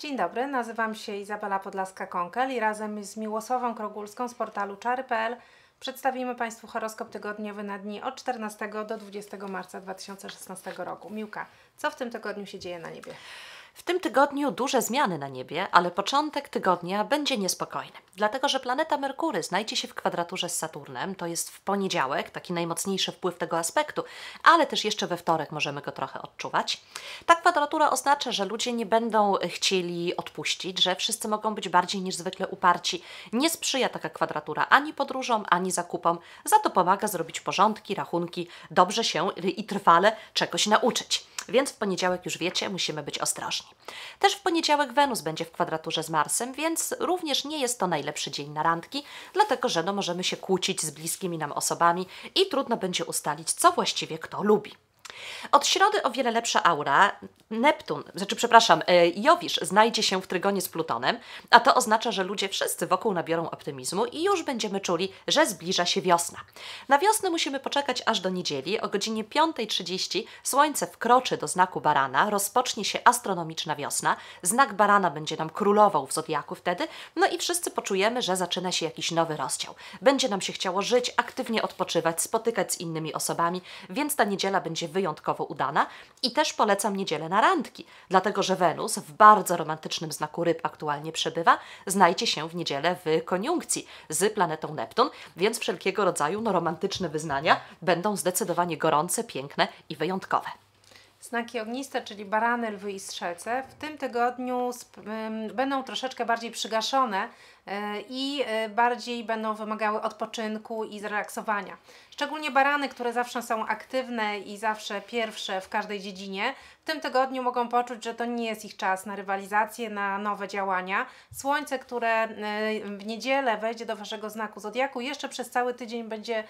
Dzień dobry, nazywam się Izabela Podlaska-Konkel i razem z Miłosławą Krogulską z portalu czary.pl przedstawimy Państwu horoskop tygodniowy na dni od 14 do 20 marca 2016 roku. Miłka, co w tym tygodniu się dzieje na niebie? W tym tygodniu duże zmiany na niebie, ale początek tygodnia będzie niespokojny. Dlatego, że planeta Merkury znajdzie się w kwadraturze z Saturnem, to jest w poniedziałek, taki najmocniejszy wpływ tego aspektu, ale też jeszcze we wtorek możemy go trochę odczuwać. Ta kwadratura oznacza, że ludzie nie będą chcieli odpuścić, że wszyscy mogą być bardziej niż zwykle uparci. Nie sprzyja taka kwadratura ani podróżom, ani zakupom, za to pomaga zrobić porządki, rachunki, dobrze się i trwale czegoś nauczyć. Więc w poniedziałek już wiecie, musimy być ostrożni. Też w poniedziałek Wenus będzie w kwadraturze z Marsem, więc również nie jest to najlepsze najlepszy dzień na randki, dlatego że no, możemy się kłócić z bliskimi nam osobami i trudno będzie ustalić, co właściwie kto lubi. Od środy o wiele lepsza aura. Neptun, znaczy przepraszam, e, Jowisz znajdzie się w trygonie z Plutonem, a to oznacza, że ludzie wszyscy wokół nabiorą optymizmu i już będziemy czuli, że zbliża się wiosna. Na wiosnę musimy poczekać aż do niedzieli. O godzinie 5.30 słońce wkroczy do znaku barana, rozpocznie się astronomiczna wiosna, znak barana będzie nam królował w zodiaku wtedy, no i wszyscy poczujemy, że zaczyna się jakiś nowy rozdział. Będzie nam się chciało żyć, aktywnie odpoczywać, spotykać z innymi osobami, więc ta niedziela będzie wyjątkowa wyjątkowo udana i też polecam niedzielę na randki, dlatego że Wenus w bardzo romantycznym znaku ryb aktualnie przebywa, znajdzie się w niedzielę w koniunkcji z planetą Neptun, więc wszelkiego rodzaju no, romantyczne wyznania będą zdecydowanie gorące, piękne i wyjątkowe. Znaki ogniste, czyli barany, lwy i strzelce, w tym tygodniu będą troszeczkę bardziej przygaszone E, i e, bardziej będą wymagały odpoczynku i zrelaksowania. Szczególnie barany, które zawsze są aktywne i zawsze pierwsze w każdej dziedzinie, w tym tygodniu mogą poczuć, że to nie jest ich czas na rywalizację, na nowe działania. Słońce, które e, w niedzielę wejdzie do Waszego znaku Zodiaku, jeszcze przez cały tydzień będzie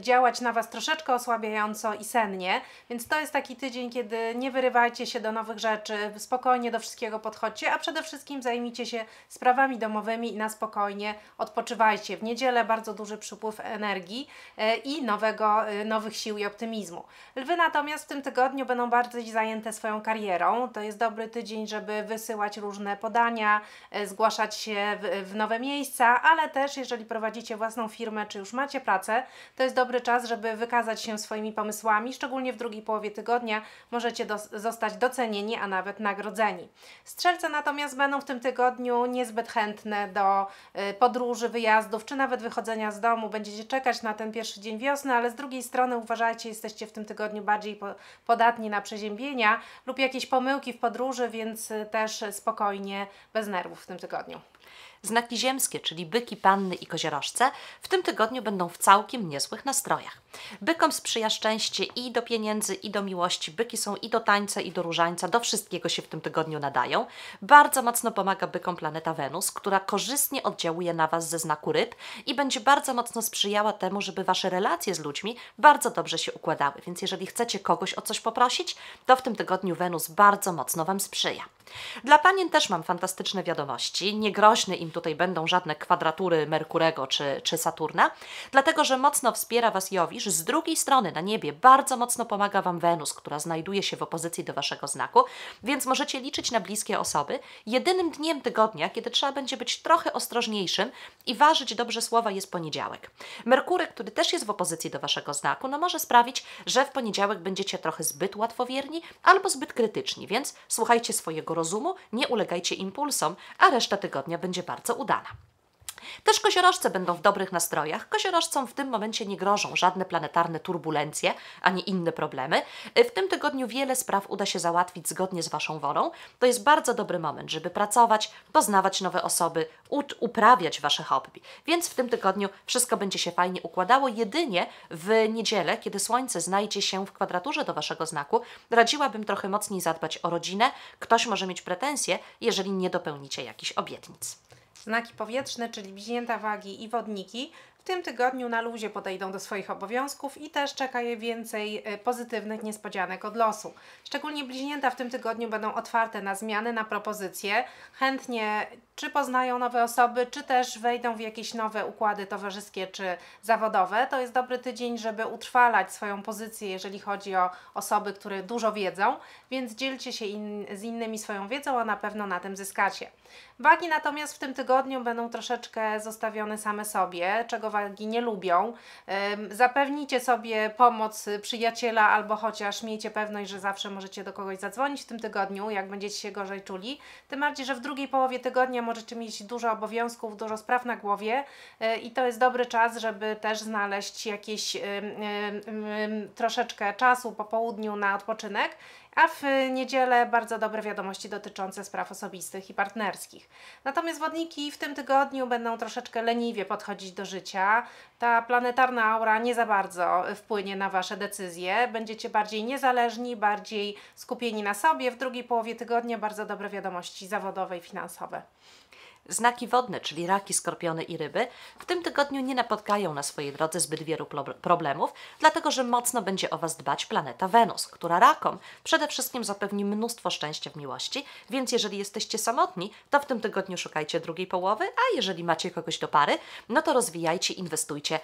działać na Was troszeczkę osłabiająco i sennie, więc to jest taki tydzień, kiedy nie wyrywajcie się do nowych rzeczy, spokojnie do wszystkiego podchodźcie, a przede wszystkim zajmijcie się sprawami domowymi i na spokojnie odpoczywajcie. W niedzielę bardzo duży przypływ energii e, i nowego, e, nowych sił i optymizmu. Lwy natomiast w tym tygodniu będą bardziej zajęte swoją karierą. To jest dobry tydzień, żeby wysyłać różne podania, e, zgłaszać się w, w nowe miejsca, ale też jeżeli prowadzicie własną firmę, czy już macie pracę, to jest dobry czas, żeby wykazać się swoimi pomysłami, szczególnie w drugiej połowie tygodnia możecie do, zostać docenieni, a nawet nagrodzeni. Strzelce natomiast będą w tym tygodniu niezbyt chętne do Y, podróży, wyjazdów, czy nawet wychodzenia z domu. Będziecie czekać na ten pierwszy dzień wiosny, ale z drugiej strony uważajcie, jesteście w tym tygodniu bardziej podatni na przeziębienia lub jakieś pomyłki w podróży, więc y, też spokojnie, bez nerwów w tym tygodniu. Znaki ziemskie, czyli byki, panny i koziorożce, w tym tygodniu będą w całkiem niezłych nastrojach. Bykom sprzyja szczęście i do pieniędzy, i do miłości. Byki są i do tańca, i do różańca, do wszystkiego się w tym tygodniu nadają. Bardzo mocno pomaga bykom planeta Wenus, która korzystnie oddziałuje na Was ze znaku ryb i będzie bardzo mocno sprzyjała temu, żeby Wasze relacje z ludźmi bardzo dobrze się układały. Więc jeżeli chcecie kogoś o coś poprosić, to w tym tygodniu Wenus bardzo mocno Wam sprzyja. Dla panien też mam fantastyczne wiadomości. Nie groźne im tutaj będą żadne kwadratury Merkurego czy, czy Saturna, dlatego że mocno wspiera Was Jowisz. Z drugiej strony na niebie bardzo mocno pomaga Wam Wenus, która znajduje się w opozycji do Waszego znaku, więc możecie liczyć na bliskie osoby. Jedynym dniem tygodnia, kiedy trzeba będzie być trochę ostrożniejszym i ważyć dobrze słowa jest poniedziałek. Merkury, który też jest w opozycji do Waszego znaku, no może sprawić, że w poniedziałek będziecie trochę zbyt łatwowierni albo zbyt krytyczni, więc słuchajcie swojego rozumu, nie ulegajcie impulsom, a reszta tygodnia będzie bardzo udana. Też koziorożce będą w dobrych nastrojach. Koziorożcom w tym momencie nie grożą żadne planetarne turbulencje ani inne problemy. W tym tygodniu wiele spraw uda się załatwić zgodnie z Waszą wolą. To jest bardzo dobry moment, żeby pracować, poznawać nowe osoby, uprawiać Wasze hobby. Więc w tym tygodniu wszystko będzie się fajnie układało. Jedynie w niedzielę, kiedy Słońce znajdzie się w kwadraturze do Waszego znaku, radziłabym trochę mocniej zadbać o rodzinę. Ktoś może mieć pretensje, jeżeli nie dopełnicie jakichś obietnic. Znaki powietrzne, czyli bliźnięta wagi i wodniki w tym tygodniu na luzie podejdą do swoich obowiązków i też czeka je więcej e, pozytywnych niespodzianek od losu. Szczególnie bliźnięta w tym tygodniu będą otwarte na zmiany, na propozycje. Chętnie czy poznają nowe osoby, czy też wejdą w jakieś nowe układy towarzyskie czy zawodowe. To jest dobry tydzień, żeby utrwalać swoją pozycję, jeżeli chodzi o osoby, które dużo wiedzą, więc dzielcie się in z innymi swoją wiedzą, a na pewno na tym zyskacie. Wagi natomiast w tym tygodniu będą troszeczkę zostawione same sobie, czego wagi nie lubią. Zapewnijcie sobie pomoc przyjaciela albo chociaż miejcie pewność, że zawsze możecie do kogoś zadzwonić w tym tygodniu, jak będziecie się gorzej czuli. Tym bardziej, że w drugiej połowie tygodnia możecie mieć dużo obowiązków, dużo spraw na głowie e, i to jest dobry czas, żeby też znaleźć jakieś troszeczkę czasu po południu na odpoczynek a w niedzielę bardzo dobre wiadomości dotyczące spraw osobistych i partnerskich. Natomiast wodniki w tym tygodniu będą troszeczkę leniwie podchodzić do życia. Ta planetarna aura nie za bardzo wpłynie na Wasze decyzje. Będziecie bardziej niezależni, bardziej skupieni na sobie. W drugiej połowie tygodnia bardzo dobre wiadomości zawodowe i finansowe. Znaki wodne, czyli raki, skorpiony i ryby, w tym tygodniu nie napotkają na swojej drodze zbyt wielu problemów, dlatego że mocno będzie o Was dbać planeta Wenus, która rakom przede wszystkim zapewni mnóstwo szczęścia w miłości, więc jeżeli jesteście samotni, to w tym tygodniu szukajcie drugiej połowy, a jeżeli macie kogoś do pary, no to rozwijajcie, inwestujcie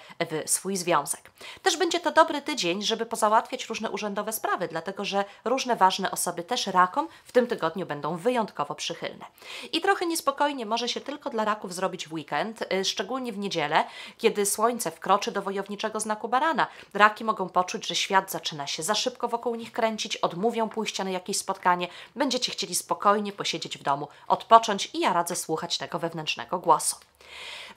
w swój związek. Też będzie to dobry tydzień, żeby pozałatwiać różne urzędowe sprawy, dlatego że różne ważne osoby też rakom w tym tygodniu będą wyjątkowo przychylne. I trochę niespokojnie może się się tylko dla raków zrobić w weekend, y, szczególnie w niedzielę, kiedy słońce wkroczy do wojowniczego znaku barana. Raki mogą poczuć, że świat zaczyna się za szybko wokół nich kręcić, odmówią pójścia na jakieś spotkanie, będziecie chcieli spokojnie posiedzieć w domu, odpocząć i ja radzę słuchać tego wewnętrznego głosu.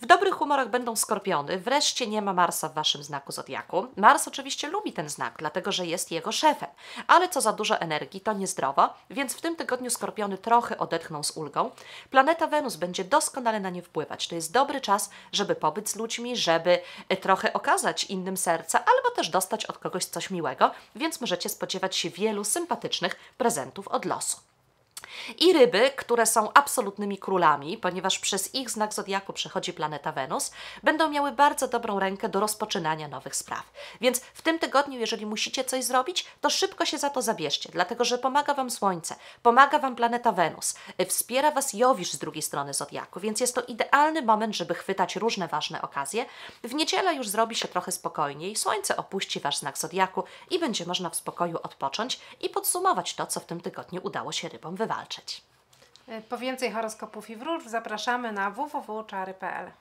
W dobrych humorach będą skorpiony, wreszcie nie ma Marsa w waszym znaku zodiaku. Mars oczywiście lubi ten znak, dlatego że jest jego szefem, ale co za dużo energii, to niezdrowo, więc w tym tygodniu skorpiony trochę odetchną z ulgą. Planeta Wenus będzie doskonale na nie wpływać. To jest dobry czas, żeby pobyć z ludźmi, żeby e, trochę okazać innym serca, albo też dostać od kogoś coś miłego, więc możecie spodziewać się wielu sympatycznych prezentów od losu i ryby, które są absolutnymi królami, ponieważ przez ich znak zodiaku przechodzi planeta Wenus, będą miały bardzo dobrą rękę do rozpoczynania nowych spraw. Więc w tym tygodniu, jeżeli musicie coś zrobić, to szybko się za to zabierzcie, dlatego że pomaga Wam Słońce, pomaga Wam planeta Wenus, y, wspiera Was Jowisz z drugiej strony zodiaku, więc jest to idealny moment, żeby chwytać różne ważne okazje. W niedzielę już zrobi się trochę spokojniej, Słońce opuści Wasz znak zodiaku i będzie można w spokoju odpocząć i podsumować to, co w tym tygodniu udało się rybom wywalczyć. E, po więcej horoskopów i wróżb zapraszamy na www.czary.pl.